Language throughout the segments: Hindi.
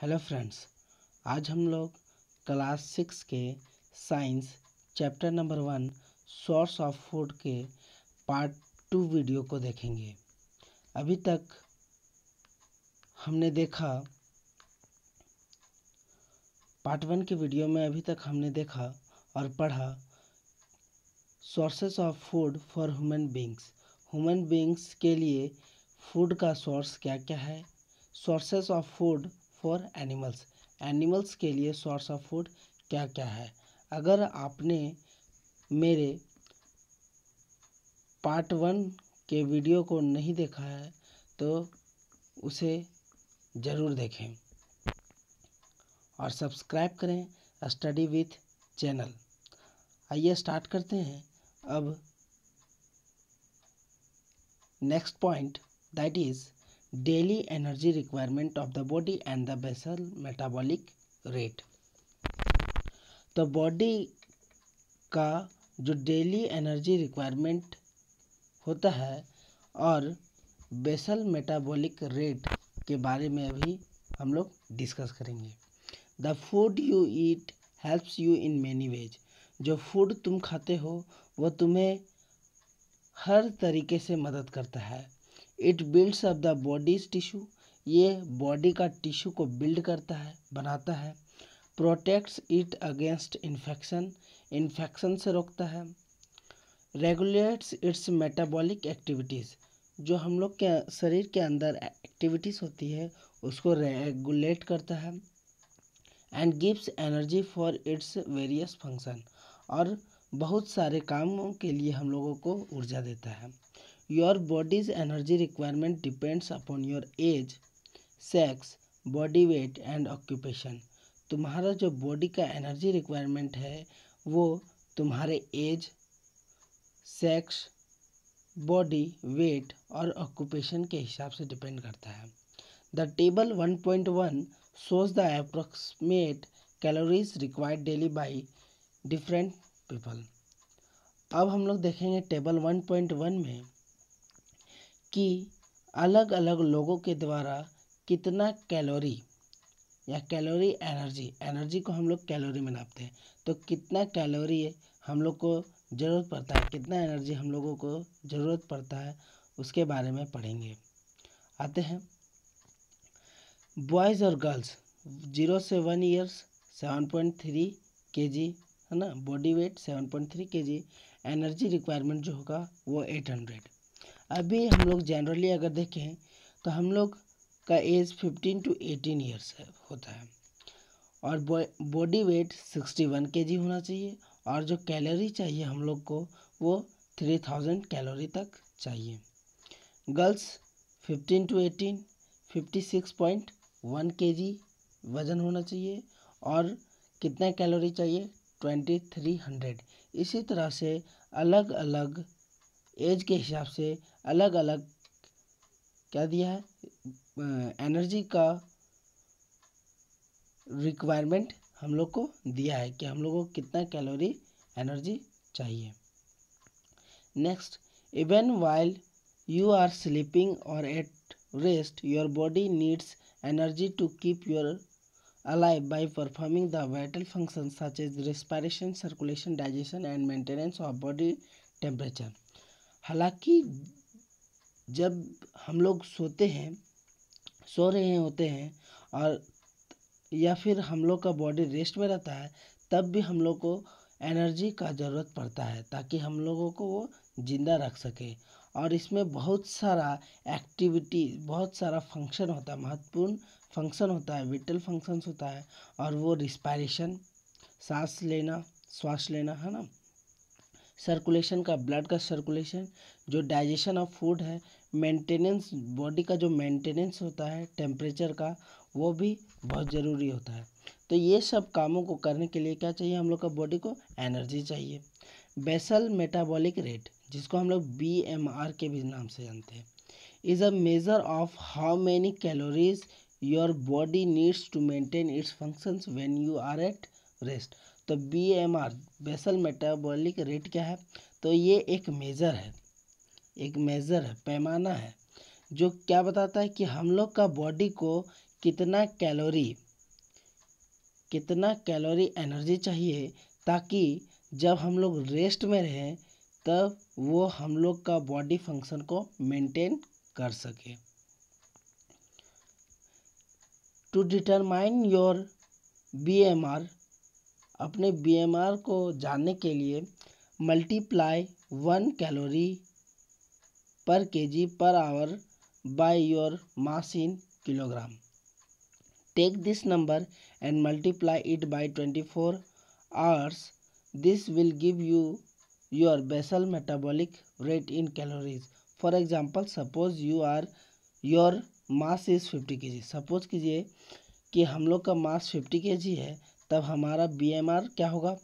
हेलो फ्रेंड्स आज हम लोग क्लास सिक्स के science chapter number one source of food के पार्ट टू वीडियो को देखेंगे अभी तक हमने देखा पार्ट वन के वीडियो में अभी तक हमने देखा और पढ़ा sources of food for human beings human beings के लिए फूड का सोर्स क्या क्या है sources of food for animals animals के लिए सोर्स ऑफ फूड क्या क्या है अगर आपने मेरे पार्ट वन के वीडियो को नहीं देखा है तो उसे ज़रूर देखें और सब्सक्राइब करें स्टडी विथ चैनल आइए स्टार्ट करते हैं अब next point that is daily energy requirement of the body and the basal metabolic rate तो बॉडी का जो डेली एनर्जी रिक्वायरमेंट होता है और बेसल मेटाबॉलिक रेट के बारे में अभी हम लोग डिस्कस करेंगे the food you eat helps you in many ways जो फूड तुम खाते हो वह तुम्हें हर तरीके से मदद करता है it builds up the body's tissue ये बॉडी का टिश्यू को बिल्ड करता है बनाता है protects it against infection infection से रोकता है रेगुलेट्स इट्स मेटाबॉलिक एक्टिविटीज़ जो हम लोग के शरीर के अंदर एक्टिविटीज़ होती है उसको रेगुलेट करता है and gives energy for its various function और बहुत सारे कामों के लिए हम लोगों को ऊर्जा देता है your body's energy requirement depends upon your age sex body weight and occupation तुम्हारा जो बॉडी का एनर्जी रिक्वायरमेंट है वो तुम्हारे एज सेक्स बॉडी वेट और ऑक्यूपेशन के हिसाब से डिपेंड करता है the table one point one shows the approximate calories required daily by different people अब हम लोग देखेंगे टेबल वन पॉइंट वन में कि अलग अलग लोगों के द्वारा कितना कैलोरी या कैलोरी एनर्जी एनर्जी को हम लोग कैलोरी में नापते हैं तो कितना कैलोरी हम लोग को ज़रूरत पड़ता है कितना एनर्जी हम लोगों को ज़रूरत पड़ता है उसके बारे में पढ़ेंगे आते हैं बॉयज़ और गर्ल्स जीरो से one years seven point three K G है ना body weight seven point three K G energy requirement जो होगा वो एट हंड्रेड अभी हम लोग जनरली अगर देखें तो हम लोग का age fifteen to eighteen years होता है और body weight sixty one K जी होना चाहिए और जो कैलोरी चाहिए हम लोग को वो थ्री थाउजेंड कैलोरी तक चाहिए girls fifteen to eighteen fifty six point one K G वज़न होना चाहिए और कितना कैलोरी चाहिए ट्वेंटी थ्री हंड्रेड इसी तरह से अलग अलग एज के हिसाब से अलग अलग क्या दिया है एनर्जी का रिक्वायरमेंट हम लोग को दिया है कि हम लोग को कितना कैलोरी एनर्जी चाहिए next even while you are sleeping और at rest your body needs energy to keep your alive by performing the vital function such is respiration circulation digestion and maintenance of body temperature हालांकि जब हम लोग सोते हैं सो रहे होते हैं और या फिर हम लोग का बॉडी रेस्ट में रहता है तब भी हम लोग को एनर्जी का ज़रूरत पड़ता है ताकि हम लोगों को वो ज़िंदा रख सके और इसमें बहुत सारा एक्टिविटी बहुत सारा फंक्शन होता है महत्वपूर्ण फंक्शन होता है विटल फंक्शंस होता है और वो रिस्पायरेशन सांस लेना श्वास लेना है ना सर्कुलेशन का ब्लड का सर्कुलेशन जो डाइजेशन ऑफ फूड है मेंटेनेंस बॉडी का जो मेंटेनेंस होता है टेम्परेचर का वो भी बहुत ज़रूरी होता है तो ये सब कामों को करने के लिए क्या चाहिए हम लोग का बॉडी को एनर्जी चाहिए बेसल मेटाबॉलिक रेट जिसको हम लोग बी के भी नाम से जानते हैं is a measure of how many calories your body needs to maintain its functions when you are at rest तो B M R basal metabolic rate क्या है तो ये एक मेज़र है एक मेज़र है पैमाना है जो क्या बताता है कि हम लोग का बॉडी को कितना कैलोरी कितना कैलोरी एनर्जी चाहिए ताकि जब हम लोग रेस्ट में रहें तब वो हम लोग का बॉडी फंक्शन को मेंटेन कर सके to determine your B M R अपने बी को जानने के लिए मल्टीप्लाई वन कैलोरी पर केजी पर hour by your mass in kilogram take this number and multiply it by twenty four hours this will give you your basal metabolic rate in calories for example suppose you are your mass is fifty K suppose कीजिए कि हम लोग का मास फिफ्टी के है तब हमारा बी क्या होगा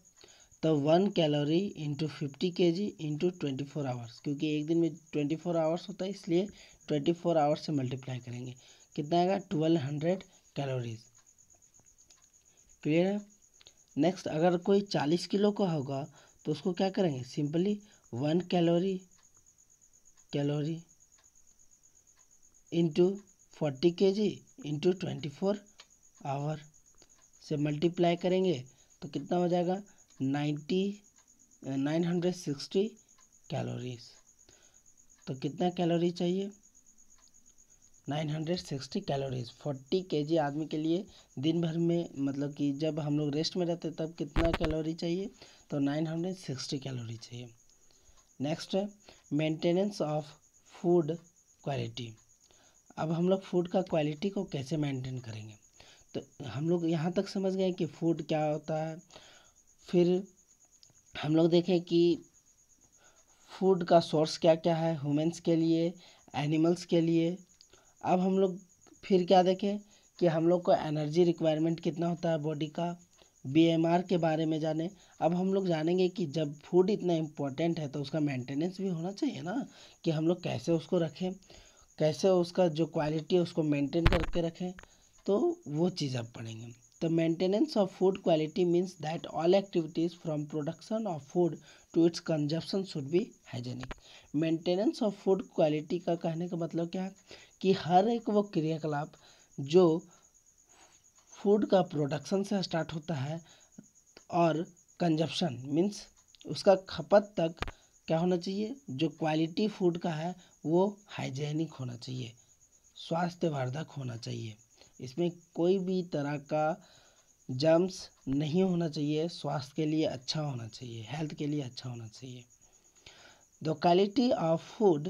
तो one calorie into fifty K G into twenty four hours क्योंकि एक दिन में ट्वेंटी फोर आवर्स होता है इसलिए ट्वेंटी फोर आवर्स से मल्टीप्लाई करेंगे कितना आएगा ट्वेल्व हंड्रेड कैलोरीज क्लियर है नेक्स्ट अगर कोई चालीस किलो का होगा तो उसको क्या करेंगे simply one calorie calorie into forty K G into twenty four hour से मल्टीप्लाई करेंगे तो कितना हो जाएगा ninety nine hundred sixty calories तो कितना कैलोरी चाहिए 960 कैलोरीज 40 केजी आदमी के लिए दिन भर में मतलब कि जब हम लोग रेस्ट में रहते तब कितना कैलोरी चाहिए तो 960 कैलोरी चाहिए नेक्स्ट है मेंटेनेंस ऑफ फूड क्वालिटी अब हम लोग फूड का क्वालिटी को कैसे मेंटेन करेंगे तो हम लोग यहाँ तक समझ गए कि फूड क्या होता है फिर हम लोग देखें कि फूड का सोर्स क्या क्या है ह्यूमेंस के लिए एनिमल्स के लिए अब हम लोग फिर क्या देखें कि हम लोग को एनर्जी रिक्वायरमेंट कितना होता है बॉडी का बीएमआर के बारे में जाने अब हम लोग जानेंगे कि जब फूड इतना इम्पोर्टेंट है तो उसका मेंटेनेंस भी होना चाहिए ना कि हम लोग कैसे उसको रखें कैसे उसका जो क्वालिटी है उसको मेंटेन करके रखें तो वो चीज़ आप पढ़ेंगे तो maintenance of food quality means that all activities from production of food to its consumption should be hygienic maintenance of food quality का कहने का मतलब क्या है कि हर एक वो क्रियाकलाप जो फूड का प्रोडक्शन से स्टार्ट होता है और कंजप्शन मीन्स उसका खपत तक क्या होना चाहिए जो क्वालिटी फूड का है वो हाइजेनिक होना चाहिए स्वास्थ्यवर्धक होना चाहिए इसमें कोई भी तरह का जम्स नहीं होना चाहिए स्वास्थ्य के लिए अच्छा होना चाहिए हेल्थ के लिए अच्छा होना चाहिए the quality of food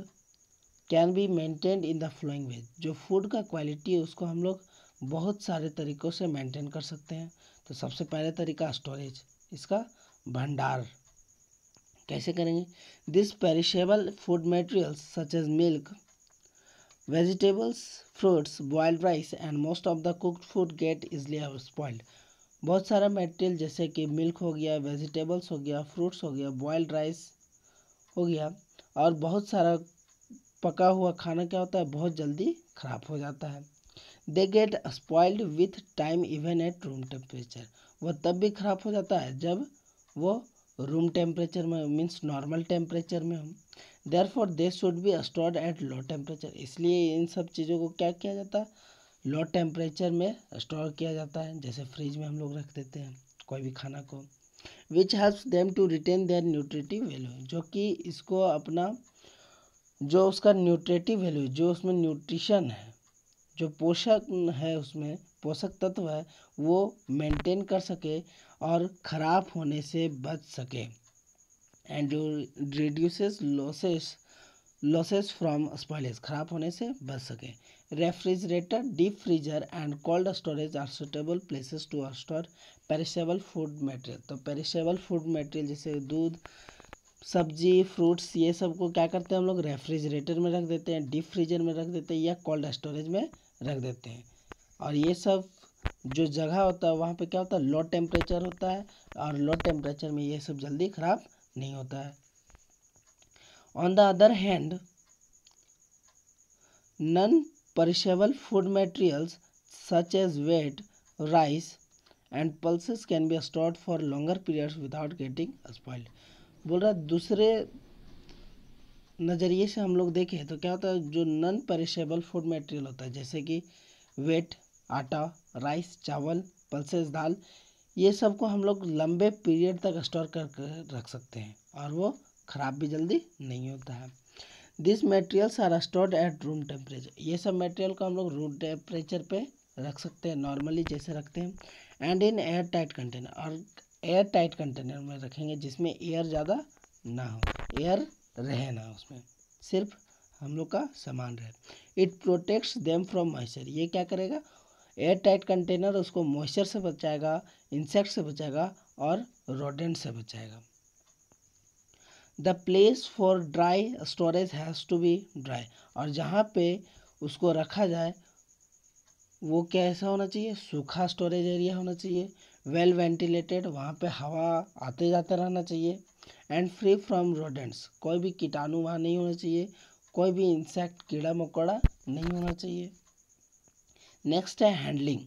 can be maintain in the flowing ways जो फूड का क्वालिटी है उसको हम लोग बहुत सारे तरीक़ों से मेंटेन कर सकते हैं तो सबसे पहले तरीका स्टोरेज इसका भंडार कैसे करेंगे this perishable food materials such as milk vegetables fruits boiled rice and most of the cooked food get easily spoiled बहुत सारा मटेरियल जैसे कि मिल्क हो गया वेजिटेबल्स हो गया फ्रूट्स हो गया बॉयल्ड राइस हो गया और बहुत सारा पका हुआ खाना क्या होता है बहुत जल्दी ख़राब हो जाता है they get spoiled with time even at room temperature वह तब भी ख़राब हो जाता है जब वो रूम टेम्परेचर में मीन्स नॉर्मल टेम्परेचर में हो therefore they should be stored at low temperature इसलिए इन सब चीज़ों को क्या किया जाता है लो टेम्परेचर में स्टोर किया जाता है जैसे फ्रिज में हम लोग रख देते हैं कोई भी खाना को which helps them to retain their nutritive value जो कि इसको अपना जो उसका न्यूट्रेटिव वैल्यू जो उसमें न्यूट्रिशन है जो पोषक है उसमें पोषक तत्व है वो मेंटेन कर सके और ख़राब होने से बच सके and reduces losses losses from spoilage खराब होने से बच सकें refrigerator deep freezer and cold storage are suitable places to store perishable food material तो पेरिशेबल फूड मटेरियल जैसे दूध सब्जी फ्रूट्स ये सब को क्या करते हैं हम लोग रेफ्रिजरेटर में रख देते हैं डीप फ्रीजर में रख देते हैं या कोल्ड स्टोरेज में रख देते हैं और ये सब जो जगह होता है वहाँ पे क्या होता है लो टेम्परेचर होता है और लो टेम्परेचर में ये सब जल्दी ख़राब नहीं होता है on the other hand non perishable food materials such as wheat rice and pulses can be stored for longer periods without getting spoil बोल रहा दूसरे नज़रिए से हम लोग देखें तो क्या होता है जो नन परिशेबल फूड मेटेरियल होता है जैसे कि वेट आटा राइस चावल पल्सेस दाल ये सब को हम लोग लंबे पीरियड तक स्टोर करके रख सकते हैं और वो ख़राब भी जल्दी नहीं होता है this materials are stored at room temperature ये सब मेटेरियल को हम लोग रूम टेम्परेचर पे रख सकते हैं नॉर्मली जैसे रखते हैं and in air tight container और एयर टाइट कंटेनर में रखेंगे जिसमें एयर ज़्यादा ना हो एयर रहे ना उसमें सिर्फ हम लोग का सामान रहे it protects them from moisture ये क्या करेगा एयर टाइट कंटेनर उसको मॉइस्चर से बचाएगा इंसेक्ट से बचाएगा और रोडेंट से बचाएगा the place for dry storage has to be dry और जहाँ पे उसको रखा जाए वो कैसा होना चाहिए सूखा स्टोरेज एरिया होना चाहिए वेल वेंटिलेटेड वहाँ पे हवा आते जाते रहना चाहिए एंड फ्री फ्रॉम रोडेंट्स कोई भी कीटाणु वहाँ नहीं होना चाहिए कोई भी इंसेक्ट कीड़ा मकोड़ा नहीं होना चाहिए नेक्स्ट है handling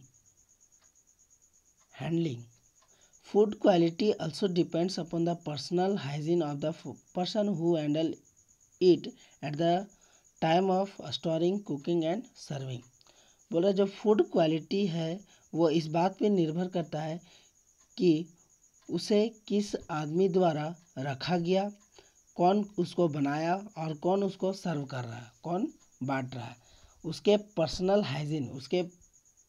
handling food quality also depends upon the personal hygiene of the person who handle it at the time of storing cooking and serving बोल रहे जो फूड क्वालिटी है वो इस बात पे निर्भर करता है कि उसे किस आदमी द्वारा रखा गया कौन उसको बनाया और कौन उसको सर्व कर रहा है कौन बांट रहा है उसके पर्सनल हाइजीन उसके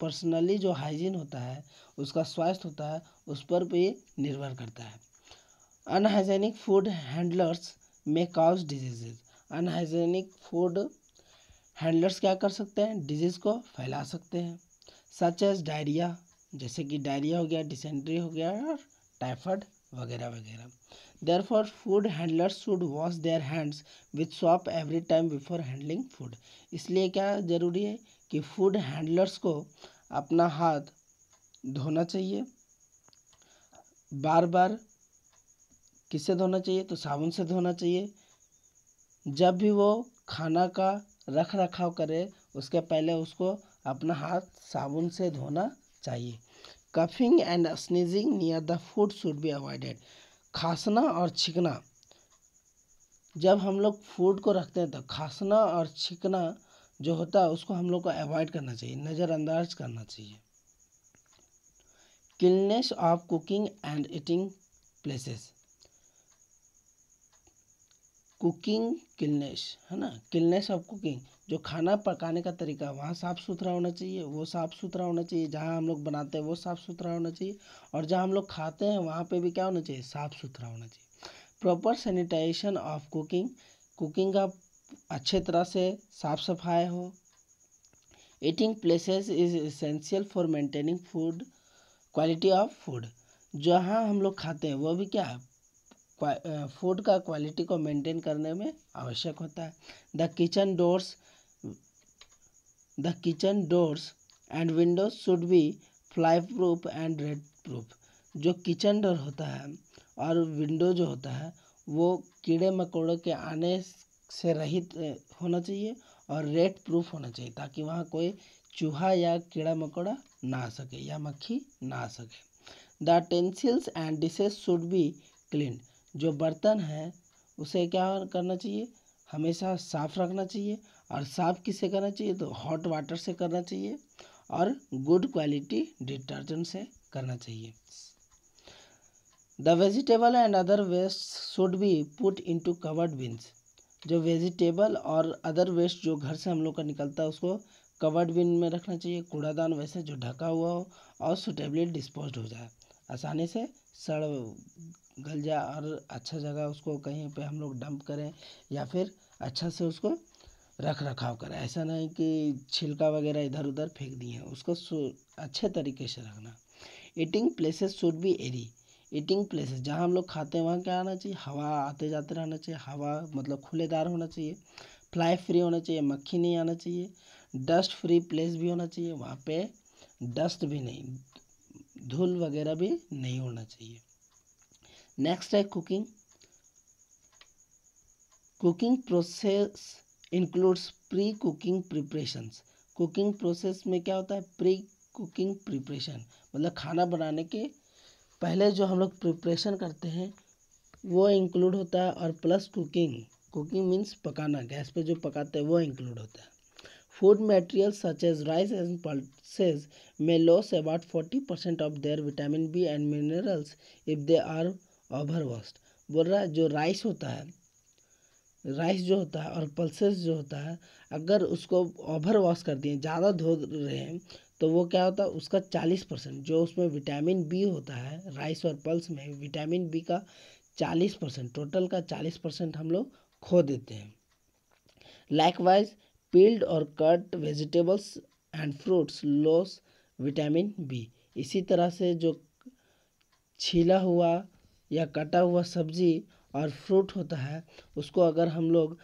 पर्सनली जो हाइजीन होता है उसका स्वास्थ्य होता है उस पर भी निर्भर करता है unhygienic food handlers may cause diseases unhygienic food handlers क्या कर सकते हैं डिजीज़ को फैला सकते हैं सच एज डायरिया जैसे कि डायरिया हो गया डिसेंट्री हो गया और टाइफाइड वगैरह वगैरह therefore food handlers should wash their hands with soap every time before handling food इसलिए क्या ज़रूरी है कि फूड हैंडलर्स को अपना हाथ धोना चाहिए बार बार किससे धोना चाहिए तो साबुन से धोना चाहिए जब भी वो खाना का रख रखाव करे उसके पहले उसको अपना हाथ साबुन से धोना चाहिए coughing and sneezing near the food should be avoided खाँसना और छिकना जब हम लोग फूड को रखते हैं तो खासना और छिकना जो होता है उसको हम लोग को अवॉइड करना चाहिए नज़रअंदाज करना चाहिए cleanliness of cooking and eating places cooking cleanliness है ना किलनेस ऑफ कुकिंग जो खाना पकाने का तरीका वहाँ साफ़ सुथरा होना चाहिए वो साफ़ सुथरा होना चाहिए जहाँ हम लोग बनाते हैं वो साफ़ सुथरा होना चाहिए और जहाँ हम लोग खाते हैं वहाँ पे भी क्या होना चाहिए साफ़ सुथरा होना चाहिए proper sanitisation of cooking cooking का अच्छे तरह से साफ़ सफाई हो eating places is essential for maintaining food quality of food जहाँ हम लोग खाते हैं वो भी क्या है फूड का क्वालिटी को मेंटेन करने में आवश्यक होता है the kitchen doors the kitchen doors and windows should be fly proof and rat proof जो किचन डोर होता है और विंडो जो होता है वो कीड़े मकोड़ों के आने से रहित होना चाहिए और रेड प्रूफ होना चाहिए ताकि वहाँ कोई चूहा या कीड़ा मकोड़ा ना आ सके या मक्खी ना आ सके the utensils and dishes should be clean जो बर्तन है उसे क्या करना चाहिए हमेशा साफ़ रखना चाहिए और साफ़ किससे करना चाहिए तो हॉट वाटर से करना चाहिए और गुड क्वालिटी डिटर्जेंट से करना चाहिए the vegetable and other waste should be put into covered bins जो वेजिटेबल और अदर वेस्ट जो घर से हम लोग का निकलता है उसको कवर्ड बिन में रखना चाहिए कूड़ादान वैसे जो ढका हुआ हो और सुटेबली डिस्पोज हो जाए आसानी से सड़ गल जाए और अच्छा जगह उसको कहीं पे हम लोग डंप करें या फिर अच्छा से उसको रख रखाव करें ऐसा नहीं कि छिलका वगैरह इधर उधर फेंक दिए उसको अच्छे तरीके से रखना eating places should be airy eating places जहाँ हम लोग खाते हैं वहाँ क्या आना चाहिए हवा आते जाते रहना चाहिए हवा मतलब खुलेदार होना चाहिए फ्लाई फ्री होना चाहिए मक्खी नहीं आना चाहिए डस्ट फ्री प्लेस भी होना चाहिए वहाँ पे डस्ट भी नहीं धूल वगैरह भी नहीं होना चाहिए नेक्स्ट है cooking cooking process includes pre cooking preparations cooking process में क्या होता है प्री कुकिंग प्रिपरेशन मतलब खाना बनाने के पहले जो हम लोग प्रिपरेशन करते हैं वो इंक्लूड होता है और प्लस कुकिंग कुकिंग मीन्स पकाना गैस पे जो पकाते हैं वो इंक्लूड होता है Food materials such as rice and pulses may lose about 40% of their vitamin B and minerals if they are overwashed. बोल रहा है जो राइस होता है राइस जो होता है और पल्सेस जो होता है अगर उसको ओवर वॉश कर दिए ज़्यादा धो रहे हैं तो वो क्या होता है उसका चालीस परसेंट जो उसमें विटामिन बी होता है राइस और पल्स में विटामिन बी का चालीस परसेंट टोटल का चालीस परसेंट हम लोग खो देते हैं लाइकवाइज पील्ड और cut vegetables and fruits loss vitamin B इसी तरह से जो छीला हुआ या कटा हुआ सब्जी और फ्रूट होता है उसको अगर हम लोग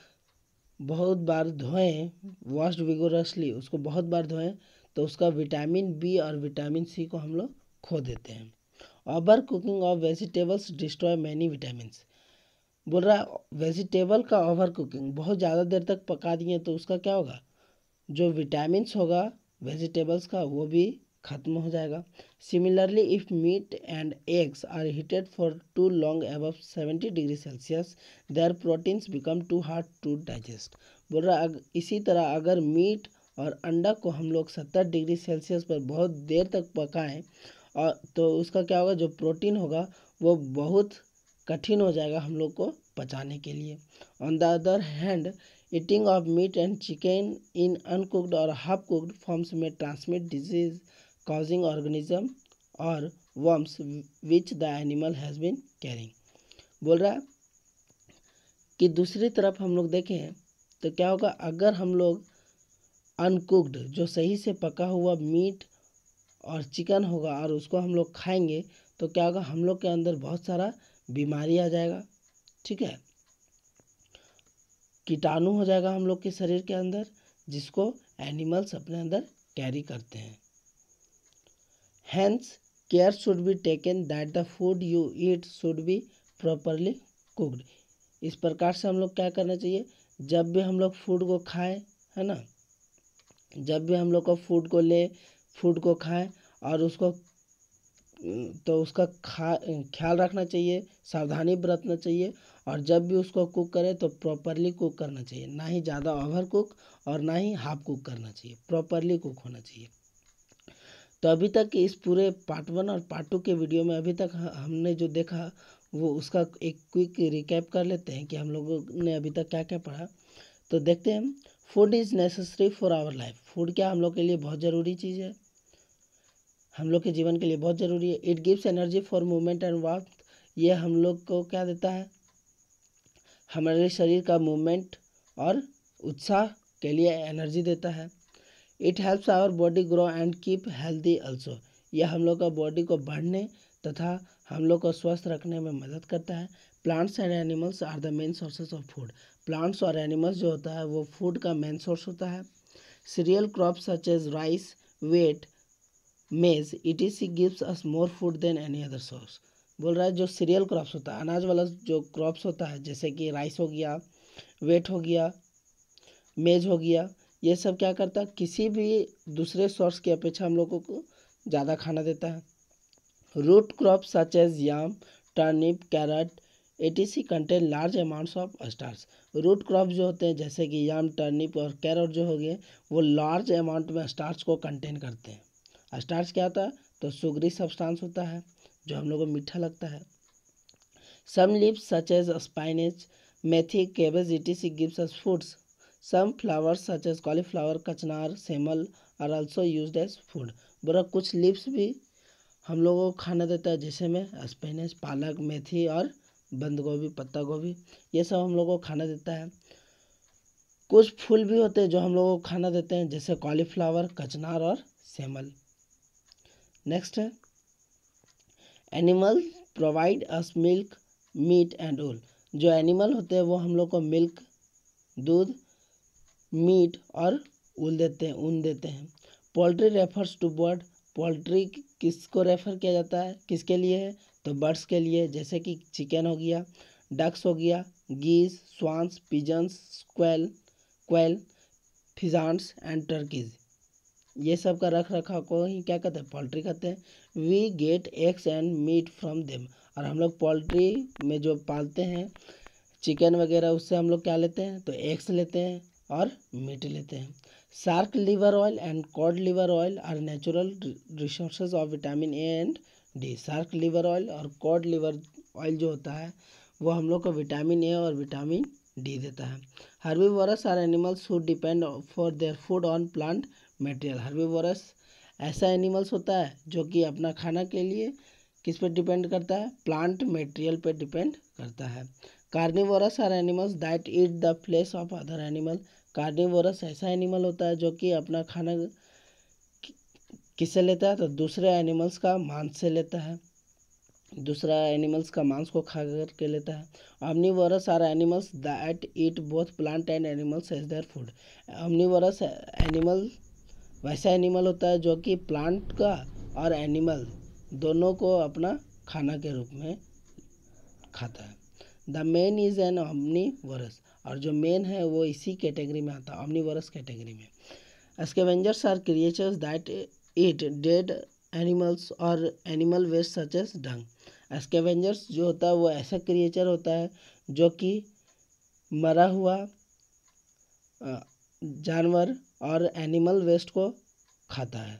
बहुत बार धोएं वॉश विगोरसली उसको बहुत बार धोएं तो उसका विटामिन बी और विटामिन सी को हम लोग खो देते हैं over cooking of vegetables destroy many vitamin बोल रहा है वेजिटेबल का ओवर कुकिंग बहुत ज़्यादा देर तक पका दिए तो उसका क्या होगा जो विटामिन होगा वेजिटेबल्स का वो भी खत्म हो जाएगा similarly if meat and eggs are heated for too long above seventy degree Celsius their proteins become too hard to digest बोल रहा है इसी तरह अगर मीट और अंडा को हम लोग सत्तर डिग्री सेल्सियस पर बहुत देर तक पकाएं और तो उसका क्या होगा जो प्रोटीन होगा वो बहुत कठिन हो जाएगा हम लोग को पचाने के लिए on the other hand eating of meat and chicken in uncooked और हाफ कुक्ड फॉर्म्स में ट्रांसमिट डिजीज कॉजिंग ऑर्गेनिज्म और worms which the animal has been carrying बोल रहा है कि दूसरी तरफ हम लोग देखें तो क्या होगा अगर हम लोग अनकुक्ड जो सही से पका हुआ मीट और चिकन होगा और उसको हम लोग खाएंगे तो क्या होगा हम लोग के अंदर बहुत सारा बीमारी आ जाएगा ठीक है कीटाणु हो जाएगा हम लोग के शरीर के अंदर जिसको एनिमल्स अपने अंदर कैरी करते हैं hence care should be taken that the food you eat should be properly cooked इस प्रकार से हम लोग क्या करना चाहिए जब भी हम लोग फूड को खाएं है ना जब भी हम लोग को फूड को ले फूड को खाएं और उसको हम्म। तो उसका खा ख्याल रखना चाहिए सावधानी बरतना चाहिए और जब भी उसको कुक करें तो प्रॉपरली कुक करना चाहिए ना ही ज़्यादा ओवर कुक और ना ही हाफ कुक करना चाहिए प्रॉपरली कुक होना चाहिए तो अभी तक इस पूरे पार्ट वन और पार्ट टू के वीडियो में अभी तक हमने जो देखा वो उसका एक क्विक रिकैप कर लेते हैं कि हम लोगों ने अभी तक क्या क्या पढ़ा तो देखते हैं food is necessary for our life food क्या हम लोग के लिए बहुत ज़रूरी चीज़ है हम लोग के जीवन के लिए बहुत ज़रूरी है it gives energy for movement and warm ये हम लोग को क्या देता है हमारे शरीर का मूवमेंट और उत्साह के लिए एनर्जी देता है it helps our body grow and keep healthy also यह हम लोग का बॉडी को बढ़ने तथा हम लोग को स्वस्थ रखने में मदद करता है plants and animals are the main sources of food plants और एनिमल्स जो होता है वो फूड का मेन सोर्स होता है cereal crop such as rice wheat maize it see gives us more food than any other source बोल रहा है जो सीरियल क्रॉप्स होता है अनाज वाला जो क्रॉप्स होता है जैसे कि राइस हो गया वेट हो गया मेज हो गया ये सब क्या करता है किसी भी दूसरे सोर्स की अपेक्षा हम लोगों को ज़्यादा खाना देता है such as yam turnip carrot turnip carrot see contain large amounts of starch root crop जो होते हैं जैसे कि याम टर्निप और कैरट जो हो गए वो लार्ज अमाउंट में स्टार्स को कंटेन करते हैं स्टार्च क्या होता है तो सुगरी सब्सटेंस होता है जो हम लोग को मीठा लगता है some leaves such as spinach methi cabbage it see gives as foods some flowers such as cauliflower kachnar semal are also use as food बोरा कुछ लिप्स भी हम लोगों को खाना देता है जैसे में स्पेनिश पालक मेथी और बंद गोभी पत्ता गोभी ये सब हम लोगों को खाना देता है कुछ फूल भी होते हैं जो हम लोगों को खाना देते हैं जैसे कॉलीफ्लावर कचनार और सेमल नेक्स्ट है animal provide us milk meat and wool जो एनिमल होते हैं वो हम लोग को मिल्क दूध मीट और उल देते हैं ऊन देते हैं poultry refers to bird poultry किसको रेफ़र किया जाता है किसके लिए है तो बर्ड्स के लिए जैसे कि चिकन हो गया डक्स हो गया गीज स्वांस पिजन्स स्क्वेल क्वेल फिजांस एंड टर्कीज ये सब का रख रखाव को ही क्या कहते हैं पोल्ट्री कहते हैं we get eggs and meat from them और हम लोग पोल्ट्री में जो पालते हैं चिकन वगैरह उससे हम लोग क्या लेते हैं तो एग्स लेते हैं और मीट लेते हैं shark liver oil and cod liver oil are natural resources of vitamin A and D shark liver oil और कॉड लीवर ऑयल जो होता है वो हम लोग को विटामिन ए और विटामिन डी देता है वर्स are animals who depend for their food on plant material herbivorous ऐसा एनिमल्स होता है जो कि अपना खाना के लिए किस पे डिपेंड करता है प्लांट मेटेरियल पे डिपेंड करता है carnivorous are animals that eat the flesh of other animal carnivorous ऐसा एनिमल होता है जो कि अपना खाना किससे लेता है तो दूसरे एनिमल्स का मांस से लेता है दूसरा एनिमल्स का मांस को खा करके लेता है omnivorous are animals that eat both plant and animals as their food omnivorous animals वैसा एनिमल होता है जो कि प्लांट का और एनिमल दोनों को अपना खाना के रूप में खाता है the man is an omnivore और जो मेन है वो इसी कैटेगरी में आता है ऑमनी वर्स कैटेगरी में scavengers are creatures that eat dead animals और animal waste such as dung scavengers जो होता है वो ऐसा क्रिएचर होता है जो कि मरा हुआ जानवर और एनिमल वेस्ट को खाता है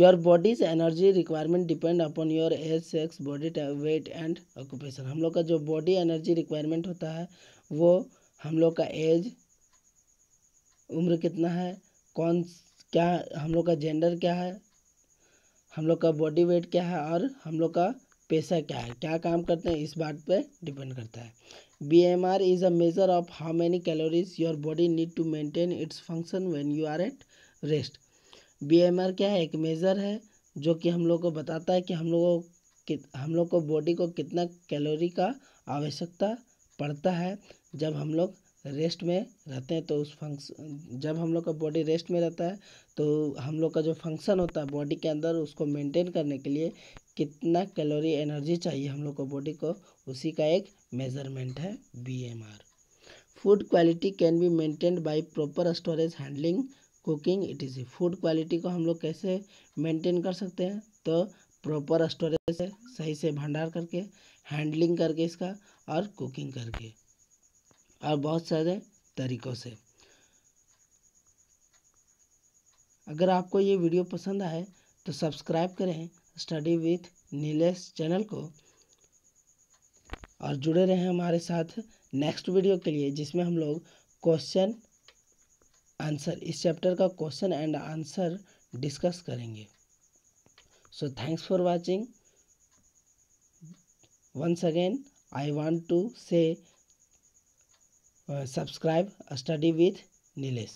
your body's energy requirement depend upon your age sex body weight and occupation हम लोग का जो बॉडी एनर्जी रिक्वायरमेंट होता है वो हम लोग का एज उम्र कितना है कौन क्या हम लोग का जेंडर क्या है हम लोग का बॉडी वेट क्या है और हम लोग का पेशा क्या है क्या काम करते हैं इस बात पे डिपेंड करता है B M R is a measure of how many calories your body need to maintain its function when you are at rest B M R क्या है एक मेज़र है जो कि हम लोग को बताता है कि हम लोगों कि हम लोग को बॉडी को कितना कैलोरी का आवश्यकता पड़ता है जब हम लोग रेस्ट में रहते हैं तो उस फंक्शन जब हम लोग का बॉडी रेस्ट में रहता है तो हम लोग का जो फंक्शन होता है बॉडी के अंदर उसको मेंटेन करने के लिए कितना कैलोरी एनर्जी चाहिए हम लोग को बॉडी को उसी का एक मेजरमेंट है BMR food quality can be maintained by proper storage handling cooking it is food quality को हम लोग कैसे मेंटेन कर सकते हैं तो प्रॉपर स्टोरेज से सही से भंडार करके हैंडलिंग करके इसका और कुकिंग करके और बहुत सारे तरीक़ों से अगर आपको ये वीडियो पसंद आए तो सब्सक्राइब करें स्टडी विथ नीलेश चैनल को और जुड़े रहें हमारे साथ नेक्स्ट वीडियो के लिए जिसमें हम लोग क्वेश्चन आंसर इस चैप्टर का क्वेश्चन एंड आंसर डिस्कस करेंगे so thanks for watching once again I want to say subscribe study with Nilesh